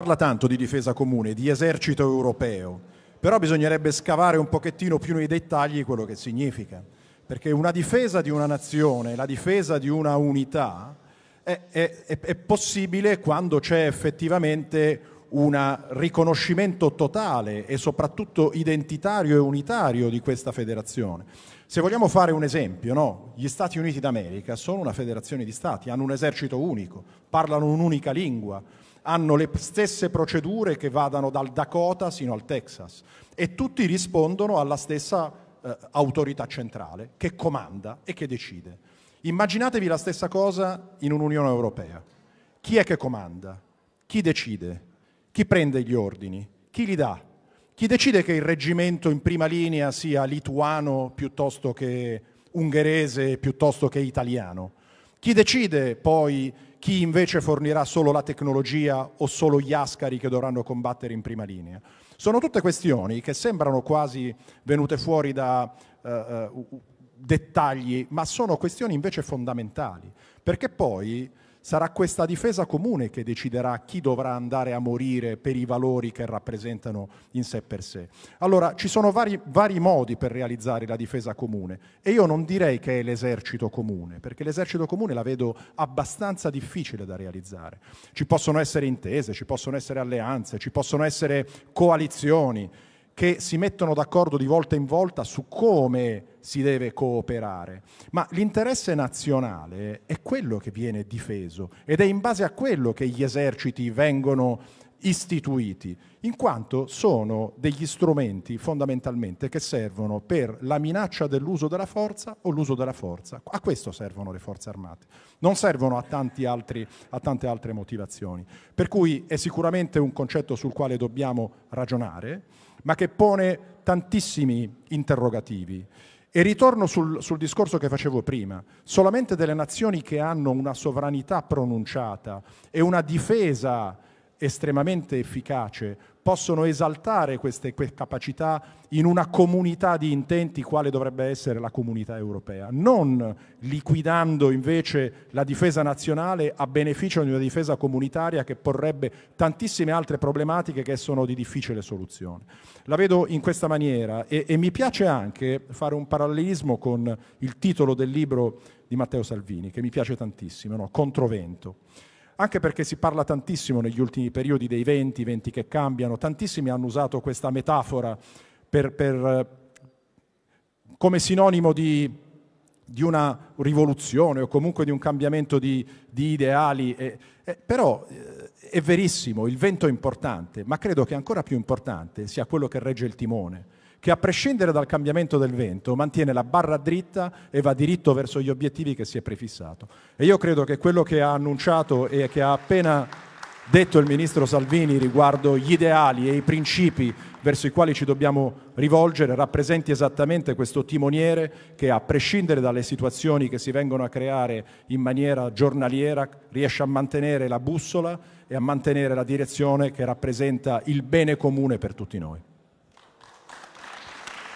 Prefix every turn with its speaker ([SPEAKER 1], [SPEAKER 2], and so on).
[SPEAKER 1] parla tanto di difesa comune, di esercito europeo, però bisognerebbe scavare un pochettino più nei dettagli quello che significa, perché una difesa di una nazione, la difesa di una unità è, è, è possibile quando c'è effettivamente un un riconoscimento totale e soprattutto identitario e unitario di questa federazione. Se vogliamo fare un esempio, no? gli Stati Uniti d'America sono una federazione di Stati, hanno un esercito unico, parlano un'unica lingua, hanno le stesse procedure che vadano dal Dakota sino al Texas e tutti rispondono alla stessa eh, autorità centrale che comanda e che decide. Immaginatevi la stessa cosa in un'Unione Europea. Chi è che comanda? Chi decide? Chi prende gli ordini? Chi li dà? Chi decide che il reggimento in prima linea sia lituano piuttosto che ungherese piuttosto che italiano? Chi decide poi chi invece fornirà solo la tecnologia o solo gli ascari che dovranno combattere in prima linea? Sono tutte questioni che sembrano quasi venute fuori da uh, uh, dettagli, ma sono questioni invece fondamentali, perché poi Sarà questa difesa comune che deciderà chi dovrà andare a morire per i valori che rappresentano in sé per sé. Allora, ci sono vari, vari modi per realizzare la difesa comune e io non direi che è l'esercito comune, perché l'esercito comune la vedo abbastanza difficile da realizzare. Ci possono essere intese, ci possono essere alleanze, ci possono essere coalizioni, che si mettono d'accordo di volta in volta su come si deve cooperare, ma l'interesse nazionale è quello che viene difeso ed è in base a quello che gli eserciti vengono istituiti, in quanto sono degli strumenti fondamentalmente che servono per la minaccia dell'uso della forza o l'uso della forza. A questo servono le forze armate, non servono a, altri, a tante altre motivazioni. Per cui è sicuramente un concetto sul quale dobbiamo ragionare, ma che pone tantissimi interrogativi. E ritorno sul, sul, discorso che facevo prima, solamente delle nazioni che hanno una sovranità pronunciata e una difesa estremamente efficace possono esaltare queste capacità in una comunità di intenti quale dovrebbe essere la comunità europea, non liquidando invece la difesa nazionale a beneficio di una difesa comunitaria che porrebbe tantissime altre problematiche che sono di difficile soluzione. La vedo in questa maniera e, e mi piace anche fare un parallelismo con il titolo del libro di Matteo Salvini, che mi piace tantissimo, no? Controvento anche perché si parla tantissimo negli ultimi periodi dei venti, venti che cambiano, tantissimi hanno usato questa metafora per, per, come sinonimo di, di, una rivoluzione o comunque di un cambiamento di, di ideali, e, e, però eh, è verissimo, il vento è importante, ma credo che ancora più importante sia quello che regge il timone che a prescindere dal cambiamento del vento mantiene la barra dritta e va diritto verso gli obiettivi che si è prefissato. E io credo che quello che ha annunciato e che ha appena detto il ministro Salvini riguardo gli ideali e i principi verso i quali ci dobbiamo rivolgere rappresenti esattamente questo timoniere che a prescindere dalle situazioni che si vengono a creare in maniera giornaliera riesce a mantenere la bussola e a mantenere la direzione che rappresenta il bene comune per tutti noi.